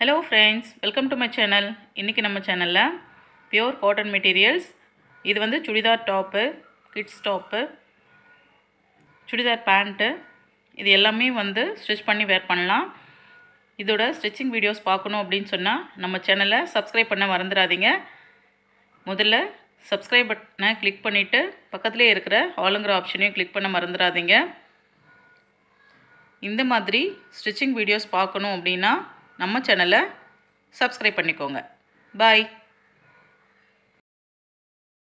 hello friends welcome to my channel இன்றைக்கி நம்ம சேனலில் பியோர் காட்டன் மெட்டீரியல்ஸ் இது வந்து churidar top kids top churidar pant இது எல்லாமே வந்து ஸ்டிச் பண்ணி வேர் பண்ணலாம் இதோட ஸ்டிச்சிங் வீடியோஸ் பார்க்கணும் அப்படின்னு சொன்னால் நம்ம சேனலை சப்ஸ்கிரைப் பண்ண மறந்துடாதீங்க முதல்ல சப்ஸ்கிரைப் பட்டனை கிளிக் பண்ணிவிட்டு பக்கத்துலேயே இருக்கிற ஆளுங்கிற ஆப்ஷனையும் கிளிக் பண்ண மறந்துடாதீங்க இந்த மாதிரி ஸ்டிச்சிங் வீடியோஸ் பார்க்கணும் அப்படின்னா நம்ம சேனலை சப்ஸ்கிரைப் பண்ணிக்கோங்க பாய்